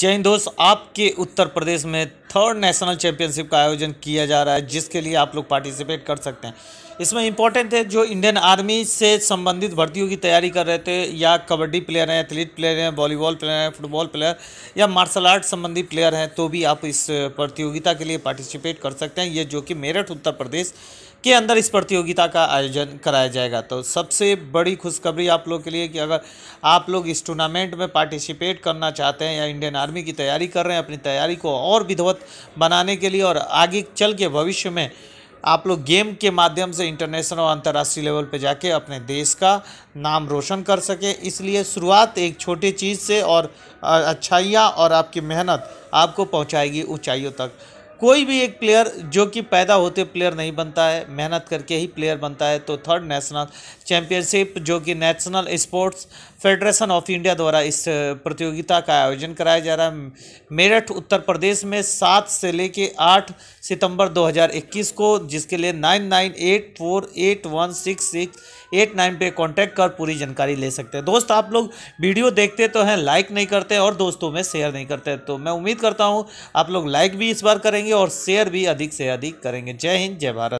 जैन दोस्त आपके उत्तर प्रदेश में थर्ड नेशनल चैंपियनशिप का आयोजन किया जा रहा है जिसके लिए आप लोग पार्टिसिपेट कर सकते हैं इसमें इंपॉर्टेंट है जो इंडियन आर्मी से संबंधित भर्तियों की तैयारी कर रहे थे या कबड्डी प्लेयर हैं एथलीट प्लेयर हैं वॉलीबॉल प्लेयर हैं फुटबॉल प्लेयर या मार्शल आर्ट संबंधी प्लेयर हैं तो भी आप इस प्रतियोगिता के लिए पार्टिसिपेट कर सकते हैं ये जो कि मेरठ उत्तर प्रदेश के अंदर इस प्रतियोगिता का आयोजन कराया जाएगा तो सबसे बड़ी खुशखबरी आप लोग के लिए कि अगर आप लोग इस टूर्नामेंट में पार्टिसिपेट करना चाहते हैं या इंडियन आर्मी की तैयारी कर रहे हैं अपनी तैयारी को और विधवत बनाने के लिए और आगे चल के भविष्य में आप लोग गेम के माध्यम से इंटरनेशनल और अंतर्राष्ट्रीय लेवल पे जाके अपने देश का नाम रोशन कर सके इसलिए शुरुआत एक छोटी चीज़ से और अच्छाइयाँ और आपकी मेहनत आपको पहुँचाएगी ऊंचाइयों तक कोई भी एक प्लेयर जो कि पैदा होते प्लेयर नहीं बनता है मेहनत करके ही प्लेयर बनता है तो थर्ड नेशनल चैम्पियनशिप जो कि national sports federation of India द्वारा इस प्रतियोगिता का आयोजन कराया जा रहा है मेरठ उत्तर प्रदेश में सात से लेके आठ सितंबर 2021 को जिसके लिए nine nine eight four eight one six six eight nine पे कांटेक्ट कर पूरी जानकारी ले सकते हैं दोस्त आप लोग वीडियो देखते तो हैं लाइक नहीं करते और दोस्तों में शेयर नहीं करते तो मैं उम्मीद करता हूँ आप लोग लाइक भी इस बार करेंगे करेंगे और शेयर भी अधिक से अधिक करेंगे जय हिंद जय भारत